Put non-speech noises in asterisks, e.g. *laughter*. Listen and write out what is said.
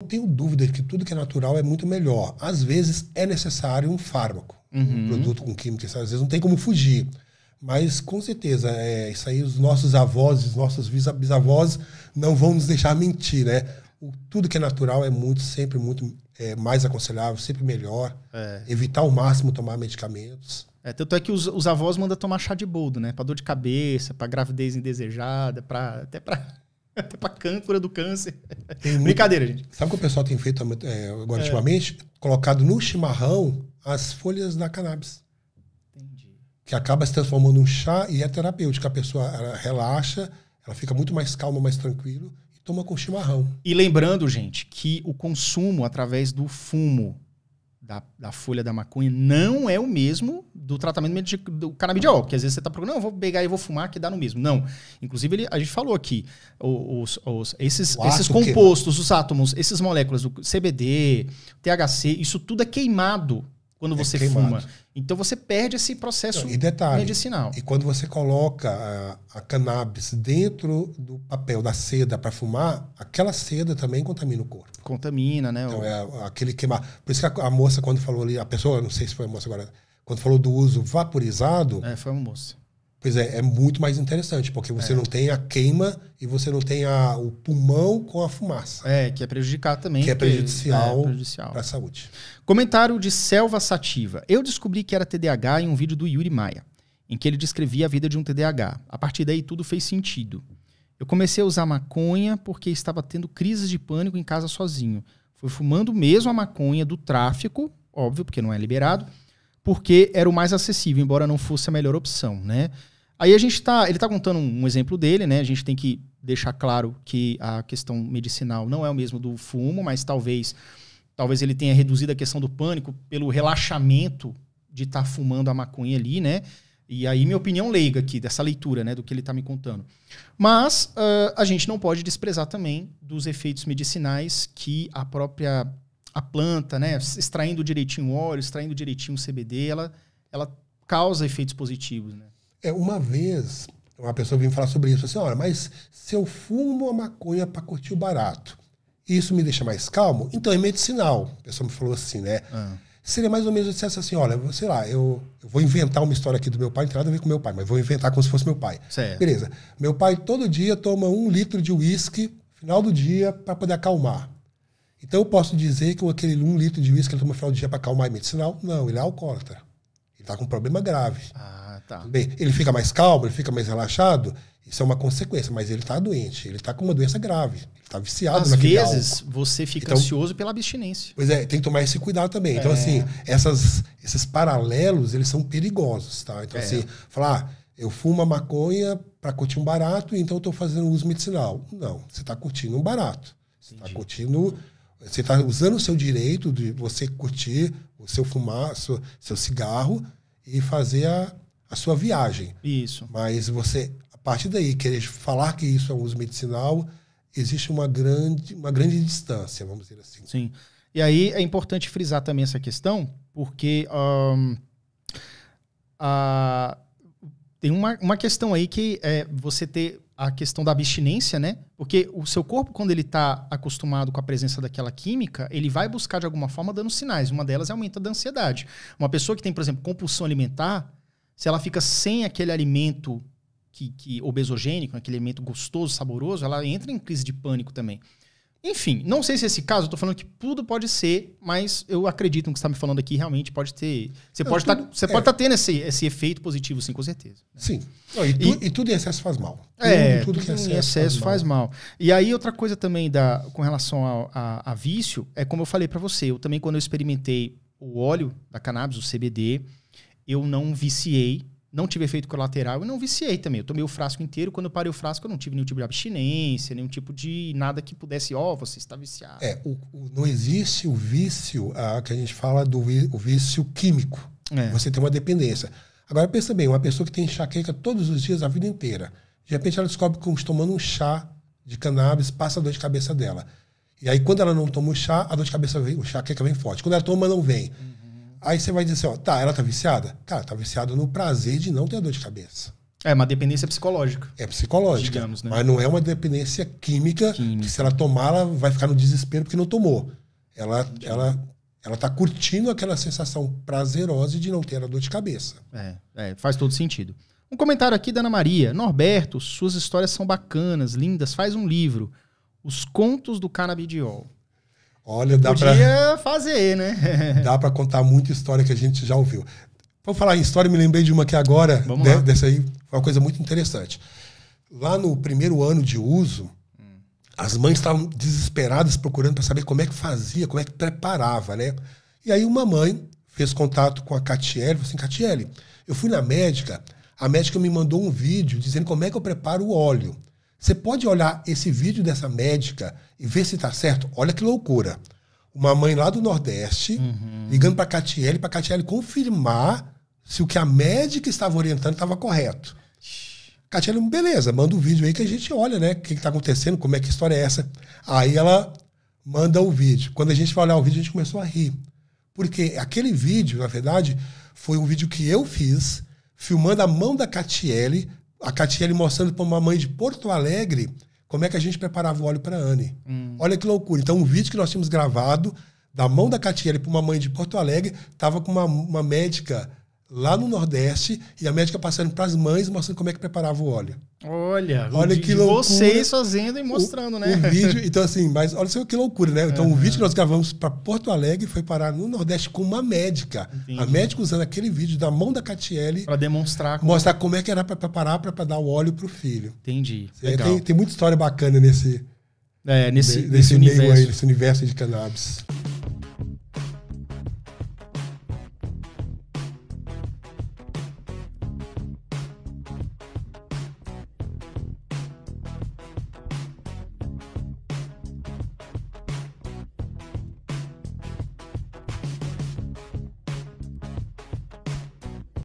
não tenho dúvida de que tudo que é natural é muito melhor. Às vezes é necessário um fármaco, uhum. um produto com química, às vezes não tem como fugir. Mas com certeza, é, isso aí os nossos avós, os nossos bisavós não vão nos deixar mentir, né? O, tudo que é natural é muito, sempre muito é, mais aconselhável, sempre melhor. É. Evitar ao máximo tomar medicamentos. É, tanto é que os, os avós mandam tomar chá de boldo, né? Pra dor de cabeça, pra gravidez indesejada, pra, até pra *laughs* Até pra câncer, do câncer. Tem Brincadeira, muito... gente. Sabe o que o pessoal tem feito é, agora é. ultimamente? Colocado no chimarrão as folhas da cannabis. Entendi. Que acaba se transformando em um chá e é terapêutico. A pessoa relaxa, ela fica muito mais calma, mais tranquilo e toma com chimarrão. E lembrando, gente, que o consumo através do fumo da, da, folha da maconha não é o mesmo do tratamento do canabidiol, porque às vezes você está procurando, não, vou pegar e vou fumar que dá no mesmo. Não. Inclusive, ele, a gente falou aqui, os, os esses, esses compostos, os átomos, essas moléculas, do CBD, THC, isso tudo é queimado quando é você queimado. fuma. Então você perde esse processo e detalhe, medicinal. E quando você coloca a, a cannabis dentro do papel da seda para fumar, aquela seda também contamina o corpo. Contamina, né? Então, é aquele queimar. Por isso que a, a moça, quando falou ali, a pessoa, não sei se foi a moça agora, quando falou do uso vaporizado. É, foi uma moça Pois é, é muito mais interessante, porque você é. não tem a queima e você não tem a, o pulmão com a fumaça. É, que é prejudicar também. Que é prejudicial é, é para a saúde. Comentário de Selva Sativa. Eu descobri que era TDAH em um vídeo do Yuri Maia, em que ele descrevia a vida de um TDAH. A partir daí tudo fez sentido. Eu comecei a usar maconha porque estava tendo crises de pânico em casa sozinho. Foi fumando mesmo a maconha do tráfico, óbvio, porque não é liberado, porque era o mais acessível, embora não fosse a melhor opção, né? Aí a gente está, ele está contando um exemplo dele, né? A gente tem que deixar claro que a questão medicinal não é o mesmo do fumo, mas talvez, talvez ele tenha reduzido a questão do pânico pelo relaxamento de estar tá fumando a maconha ali, né? E aí minha opinião leiga aqui dessa leitura, né, do que ele está me contando. Mas uh, a gente não pode desprezar também dos efeitos medicinais que a própria a planta, né, extraindo direitinho o óleo, extraindo direitinho o CBD, ela, ela causa efeitos positivos, né? É, uma vez uma pessoa vinha falar sobre isso, assim, olha, mas se eu fumo a maconha para curtir o barato, isso me deixa mais calmo? Então é medicinal. A pessoa me falou assim, né? Ah. Seria mais ou menos eu dissesse assim, olha, sei lá, eu, eu, vou inventar uma história aqui do meu pai, não tem nada a ver com meu pai, mas vou inventar como se fosse meu pai. Certo. Beleza. Meu pai todo dia toma um litro de uísque, final do dia, para poder acalmar. Então eu posso dizer que aquele um litro de uísque que ele toma final do dia para acalmar e medicinal? Não, ele é alcoólatra. Ele está com um problema grave. Ah, tá. Bem, ele fica mais calmo, ele fica mais relaxado. Isso é uma consequência, mas ele está doente. Ele está com uma doença grave. Ele está viciado Às naquele Às vezes álcool. você fica então, ansioso pela abstinência. Pois é, tem que tomar esse cuidado também. Então, é. Então assim, essas, esses paralelos eles são perigosos, tá? Então é. assim, falar ah, eu fumo a maconha para curtir um barato, então eu estou fazendo uso medicinal. Não, você está curtindo um barato. Você está curtindo você está usando o seu direito de você curtir o seu fumar, seu, seu cigarro e fazer a, a sua viagem. Isso. Mas você, a partir daí, querer falar que isso é um uso medicinal, existe uma grande, uma grande distância, vamos dizer assim. Sim. E aí é importante frisar também essa questão, porque um, a, tem uma, uma questão aí que é você ter a questão da abstinência, né? Porque o seu corpo, quando ele está acostumado com a presença daquela química, ele vai buscar de alguma forma dando sinais. Uma delas é aumenta da ansiedade. Uma pessoa que tem, por exemplo, compulsão alimentar, se ela fica sem aquele alimento que, que obesogênico, aquele alimento gostoso, saboroso, ela entra em crise de pânico também. Enfim, não sei se esse caso, eu tô falando que tudo pode ser, mas eu acredito no que você tá me falando aqui, realmente pode ter. Você não, pode tá, estar é. tá tendo esse, esse efeito positivo, sim, com certeza. Né? Sim. Não, e, tu, e, e, tudo em excesso faz mal. É, tudo, tudo, é tudo em excesso, excesso faz, mal. faz, mal. E aí, outra coisa também da, com relação a, a, a vício, é como eu falei para você, eu também, quando eu experimentei o óleo da cannabis, o CBD, eu não viciei não tive efeito colateral e não viciei também. Eu tomei o frasco inteiro. Quando eu parei o frasco, eu não tive nenhum tipo de abstinência, nenhum tipo de nada que pudesse, ó, oh, você está viciado. É, o, o, não existe o vício ah, que a gente fala do o vício químico. É. Você tem uma dependência. Agora pensa bem, uma pessoa que tem enxaqueca todos os dias a vida inteira, de repente ela descobre que tomando um chá de cannabis passa a dor de cabeça dela. E aí quando ela não toma o chá, a dor de cabeça vem, o enxaqueca vem forte. Quando ela toma, não vem. Uhum. Aí você vai dizer assim, ó, tá, ela tá viciada? Cara, tá, tá viciada no prazer de não ter dor de cabeça. É uma dependência psicológica. É psicológica. Digamos, né? Mas não é uma dependência química, química, que se ela tomar, ela vai ficar no desespero porque não tomou. Ela, ela, ela tá curtindo aquela sensação prazerosa de não ter a dor de cabeça. É, é, faz todo sentido. Um comentário aqui da Ana Maria. Norberto, suas histórias são bacanas, lindas, faz um livro. Os Contos do Canabidiol. Olha, dá para. Podia pra, fazer, né? *laughs* dá para contar muita história que a gente já ouviu. Vou falar em história, me lembrei de uma que agora, de, né? dessa aí, foi uma coisa muito interessante. Lá no primeiro ano de uso, hum. as mães estavam desesperadas procurando para saber como é que fazia, como é que preparava, né? E aí uma mãe fez contato com a Catiele, falou assim: Catiele, eu fui na médica, a médica me mandou um vídeo dizendo como é que eu preparo o óleo. Você pode olhar esse vídeo dessa médica e ver se está certo? Olha que loucura. Uma mãe lá do Nordeste uhum. ligando para a Catiele, para a Catiele confirmar se o que a médica estava orientando estava correto. Catiele, beleza, manda o um vídeo aí que a gente olha, né? O que está acontecendo, como é que a história é essa. Aí ela manda o vídeo. Quando a gente vai olhar o vídeo, a gente começou a rir. Porque aquele vídeo, na verdade, foi um vídeo que eu fiz, filmando a mão da Catiele a Catiele mostrando para uma mãe de Porto Alegre como é que a gente preparava o óleo para a Anne. Hum. Olha que loucura. Então, um vídeo que nós tínhamos gravado da mão da Catiele para uma mãe de Porto Alegre estava com uma, uma médica lá no Nordeste e a médica passando para as mães mostrando como é que preparava o óleo. Olha, olha que loucura. Vocês fazendo e mostrando, o, né? O vídeo, então assim, mas olha só que loucura, né? Então uhum. o vídeo que nós gravamos para Porto Alegre foi parar no Nordeste com uma médica. Entendi. A médica usando aquele vídeo da mão da Catiele para demonstrar como... mostrar como é que era para preparar para dar o óleo para o filho. Entendi. É, tem, tem muita história bacana nesse é, nesse, nesse, nesse universo. Aí, nesse universo de cannabis.